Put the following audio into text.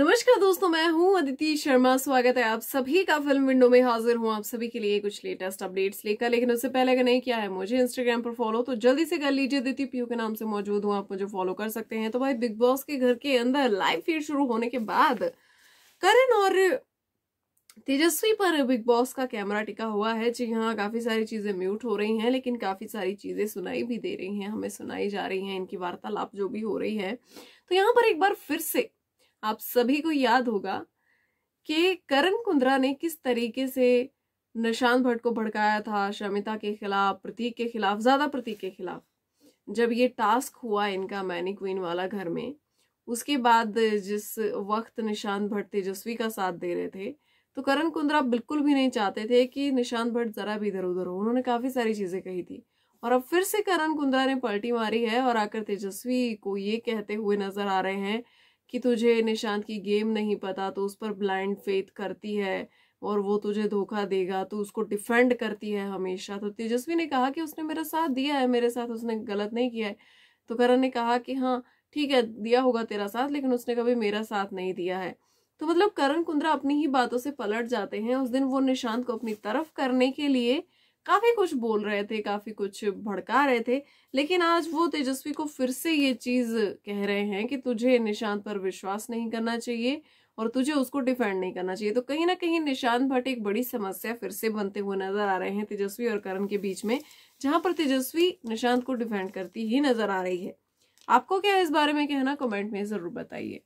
नमस्कार दोस्तों मैं हूं अदिति शर्मा स्वागत है आप सभी का फिल्म विंडो में हाजिर हूं आप सभी के लिए कुछ लेटेस्ट अपडेट्स लेकर लेकिन उससे पहले अगर नहीं किया है मुझे इंस्टाग्राम पर फॉलो तो जल्दी से कर लीजिए अदिति पीयू के नाम से मौजूद हूं आप मुझे फॉलो कर सकते हैं तो भाई बिग बॉस के घर के अंदर लाइव फीड शुरू होने के बाद करण और तेजस्वी पर बिग बॉस का कैमरा टिका हुआ है जी हाँ काफी सारी चीजें म्यूट हो रही हैं लेकिन काफी सारी चीजें सुनाई भी दे रही हैं हमें सुनाई जा रही हैं इनकी वार्तालाप जो भी हो रही है तो यहाँ पर एक बार फिर से आप सभी को याद होगा कि करण कुंद्रा ने किस तरीके से निशांत भट्ट को भड़काया था शमिता के खिलाफ प्रतीक के खिलाफ ज्यादा प्रतीक के खिलाफ जब ये टास्क हुआ इनका मैनी क्वीन वाला घर में उसके बाद जिस वक्त निशांत भट्ट तेजस्वी का साथ दे रहे थे तो करण कुंद्रा बिल्कुल भी नहीं चाहते थे कि निशांत भट्ट जरा भी इधर उधर हो उन्होंने काफी सारी चीजें कही थी और अब फिर से करण कुंद्रा ने पलटी मारी है और आकर तेजस्वी को ये कहते हुए नजर आ रहे हैं कि तुझे निशांत की गेम नहीं पता तो उस पर ब्लाइंड फेथ करती है और वो तुझे धोखा देगा तो उसको डिफेंड करती है हमेशा तो तेजस्वी ने कहा कि उसने मेरा साथ दिया है मेरे साथ उसने गलत नहीं किया है तो करण ने कहा कि हाँ ठीक है दिया होगा तेरा साथ लेकिन उसने कभी मेरा साथ नहीं दिया है तो मतलब करण कुंद्रा अपनी ही बातों से पलट जाते हैं उस दिन वो निशांत को अपनी तरफ करने के लिए काफी कुछ बोल रहे थे काफी कुछ भड़का रहे थे लेकिन आज वो तेजस्वी को फिर से ये चीज कह रहे हैं कि तुझे निशांत पर विश्वास नहीं करना चाहिए और तुझे उसको डिफेंड नहीं करना चाहिए तो कहीं ना कहीं निशांत भट्ट एक बड़ी समस्या फिर से बनते हुए नजर आ रहे हैं तेजस्वी और करण के बीच में जहां पर तेजस्वी निशांत को डिफेंड करती ही नजर आ रही है आपको क्या इस बारे में कहना कमेंट में जरूर बताइए